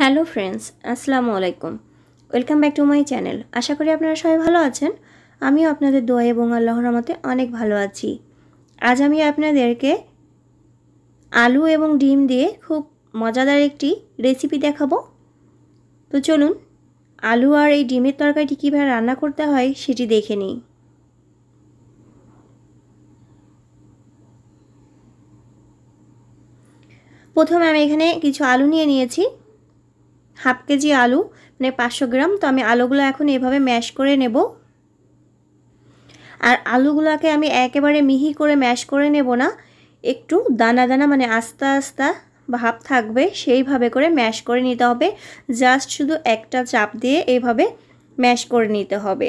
hello friends আসসালামু আলাইকুম welcome back to my channel আশা করি আপনারা সবাই ভালো আছেন আমিও আপনাদের দোয়া এবং আল্লাহ মতে অনেক ভালো আছি আজ আমি আপনাদেরকে আলু এবং ডিম দিয়ে খুব মজাদার একটি রেসিপি দেখাবো তো চলুন আলু আর এই ডিমের তরকারিটি কীভাবে রান্না করতে হয় সেটি দেখে নিই প্রথমে আমি এখানে কিছু আলু নিয়ে নিয়েছি হাফ কেজি আলু মানে পাঁচশো গ্রাম তো আমি আলুগুলো এখন এভাবে ম্যাশ করে নেব আর আলুগুলোকে আমি একেবারে মিহি করে ম্যাশ করে নেব না একটু দানা দানা মানে আস্তে আস্তে ভাব থাকবে সেইভাবে করে ম্যাশ করে নিতে হবে জাস্ট শুধু একটা চাপ দিয়ে এইভাবে ম্যাশ করে নিতে হবে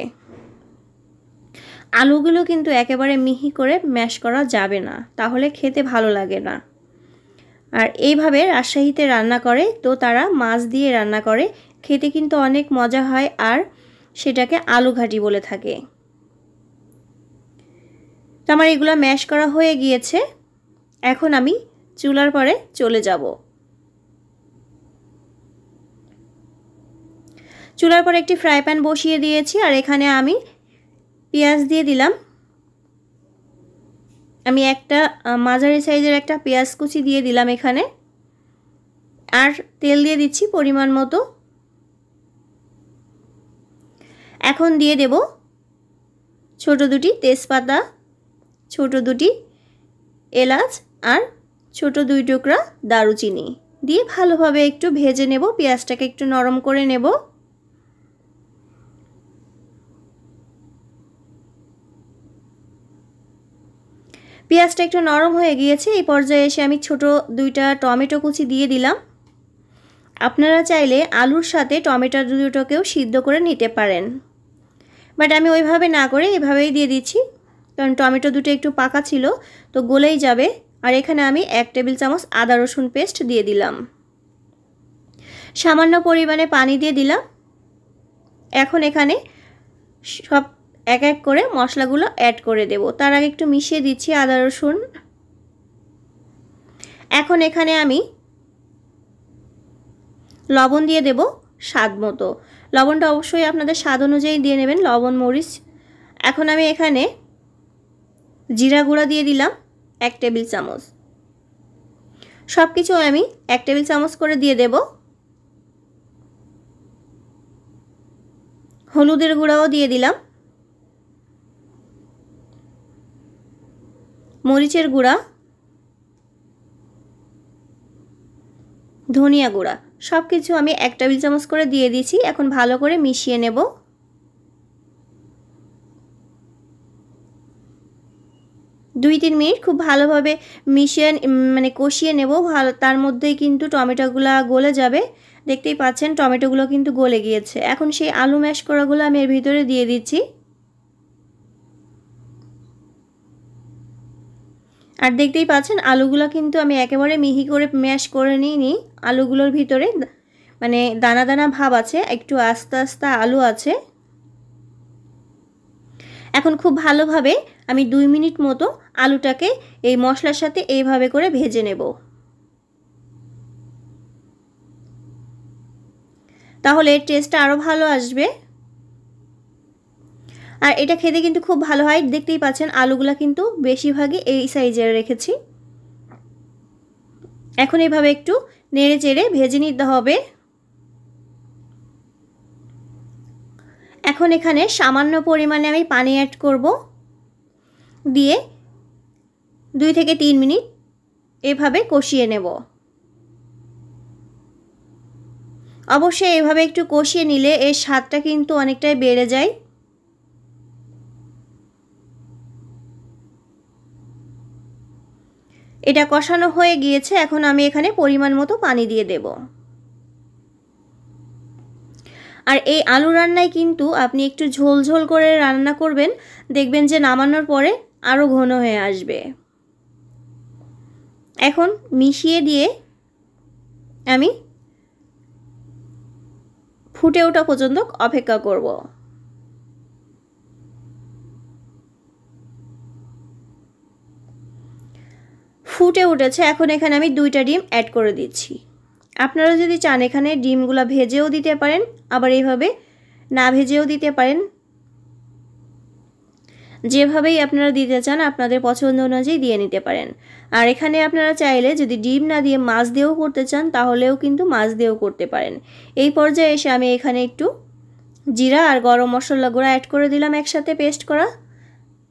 আলুগুলো কিন্তু একেবারে মিহি করে ম্যাশ করা যাবে না তাহলে খেতে ভালো লাগে না আর এইভাবে রাজশাহীতে রান্না করে তো তারা মাছ দিয়ে রান্না করে খেতে কিন্তু অনেক মজা হয় আর সেটাকে আলু ঘাটি বলে থাকে তো আমার এগুলো ম্যাশ করা হয়ে গিয়েছে এখন আমি চুলার পরে চলে যাব চুলার পরে একটি ফ্রাই প্যান বসিয়ে দিয়েছি আর এখানে আমি পেঁয়াজ দিয়ে দিলাম আমি একটা মাঝারি সাইজের একটা পেঁয়াজ কুচি দিয়ে দিলাম এখানে আর তেল দিয়ে দিচ্ছি পরিমাণ মতো এখন দিয়ে দেব ছোট দুটি তেজপাতা ছোট দুটি এলাচ আর ছোট দুই টুকরা দারুচিনি দিয়ে ভালোভাবে একটু ভেজে নেব পেঁয়াজটাকে একটু নরম করে নেব পেঁয়াজটা একটু নরম হয়ে গিয়েছে এই পর্যায়ে এসে আমি ছোট দুইটা টমেটো কুচি দিয়ে দিলাম আপনারা চাইলে আলুর সাথে টমেটো দুটোকেও সিদ্ধ করে নিতে পারেন বাট আমি ওইভাবে না করে এভাবেই দিয়ে দিচ্ছি কারণ টমেটো দুটো একটু পাকা ছিল তো গলেই যাবে আর এখানে আমি এক টেবিল চামচ আদা রসুন পেস্ট দিয়ে দিলাম সামান্য পরিমাণে পানি দিয়ে দিলাম এখন এখানে সব এক এক করে মশলাগুলো অ্যাড করে দেব তার আগে একটু মিশিয়ে দিচ্ছি আদা রসুন এখন এখানে আমি লবণ দিয়ে দেব স্বাদ মতো লবণটা অবশ্যই আপনাদের স্বাদ অনুযায়ী দিয়ে নেবেন লবণ মরিচ এখন আমি এখানে জিরা গুঁড়া দিয়ে দিলাম এক টেবিল চামচ সব কিছু আমি এক টেবিল চামচ করে দিয়ে দেব হলুদের গুঁড়াও দিয়ে দিলাম মরিচের গুঁড়া ধনিয়া গুঁড়া সব কিছু আমি এক টেবিল চামচ করে দিয়ে দিয়েছি এখন ভালো করে মিশিয়ে নেব দুই তিন মিনিট খুব ভালোভাবে মিশিয়ে মানে কষিয়ে নেব ভালো তার মধ্যেই কিন্তু টমেটোগুলো গলে যাবে দেখতেই পাচ্ছেন টমেটোগুলো কিন্তু গলে গিয়েছে এখন সেই আলু ম্যাশ করাগুলো আমি এর ভিতরে দিয়ে দিচ্ছি আর দেখতেই পাচ্ছেন আলুগুলো কিন্তু আমি একেবারে মিহি করে ম্যাশ করে নিইনি আলুগুলোর ভিতরে মানে দানা দানা ভাব আছে একটু আস্তে আস্তে আলু আছে এখন খুব ভালোভাবে আমি দুই মিনিট মতো আলুটাকে এই মশলার সাথে এইভাবে করে ভেজে নেব তাহলে এর টেস্টটা আরও ভালো আসবে আর এটা খেতে কিন্তু খুব ভালো হয় দেখতেই পাচ্ছেন আলুগুলা কিন্তু বেশিরভাগই এই সাইজের রেখেছি এখন এইভাবে একটু নেড়ে চেড়ে ভেজে নিতে হবে এখন এখানে সামান্য পরিমাণে আমি পানি অ্যাড করব দিয়ে দুই থেকে তিন মিনিট এভাবে কষিয়ে নেব অবশ্যই এভাবে একটু কষিয়ে নিলে এর স্বাদটা কিন্তু অনেকটাই বেড়ে যায় এটা কষানো হয়ে গিয়েছে এখন আমি এখানে পরিমাণ মতো পানি দিয়ে দেব আর এই আলু রান্নায় কিন্তু আপনি একটু ঝোল ঝোল করে রান্না করবেন দেখবেন যে নামানোর পরে আরও ঘন হয়ে আসবে এখন মিশিয়ে দিয়ে আমি ফুটে ওঠা পর্যন্ত অপেক্ষা করবো ফুটে উঠেছে এখন এখানে আমি দুইটা ডিম অ্যাড করে দিচ্ছি আপনারা যদি চান এখানে ডিমগুলো ভেজেও দিতে পারেন আবার এইভাবে না ভেজেও দিতে পারেন যেভাবেই আপনারা দিতে চান আপনাদের পছন্দ অনুযায়ী দিয়ে নিতে পারেন আর এখানে আপনারা চাইলে যদি ডিম না দিয়ে মাছ দিয়েও করতে চান তাহলেও কিন্তু মাছ দিয়েও করতে পারেন এই পর্যায়ে এসে আমি এখানে একটু জিরা আর গরম মশলা গুঁড়া অ্যাড করে দিলাম একসাথে পেস্ট করা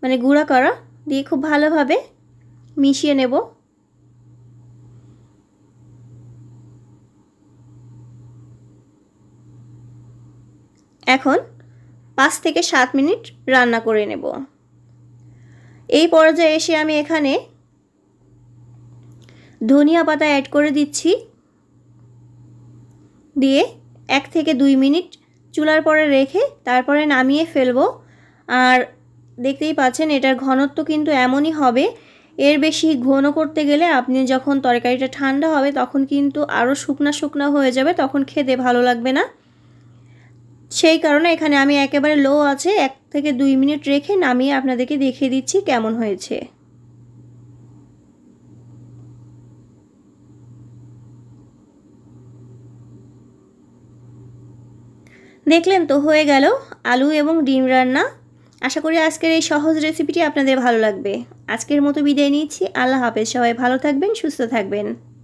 মানে গুঁড়া করা দিয়ে খুব ভালোভাবে মিশিয়ে নেব এখন পাঁচ থেকে সাত মিনিট রান্না করে নেব এই পর্যায়ে এসে আমি এখানে ধনিয়া পাতা অ্যাড করে দিচ্ছি দিয়ে এক থেকে দুই মিনিট চুলার পরে রেখে তারপরে নামিয়ে ফেলবো আর দেখতেই পাচ্ছেন এটার ঘনত্ব কিন্তু এমনই হবে এর বেশি ঘন করতে গেলে আপনি যখন তরকারিটা ঠান্ডা হবে তখন কিন্তু আরও শুকনা শুকনা হয়ে যাবে তখন খেতে ভালো লাগবে না সেই কারণে এখানে আমি একেবারে লো আছে এক থেকে দুই মিনিট রেখে নামিয়ে আপনাদেরকে দেখিয়ে দিচ্ছি কেমন হয়েছে দেখলেন তো হয়ে গেল আলু এবং ডিম রান্না আশা করি আজকের এই সহজ রেসিপিটি আপনাদের ভালো লাগবে আজকের মতো বিদায় নিচ্ছি আল্লাহ হাফেজ সবাই ভালো থাকবেন সুস্থ থাকবেন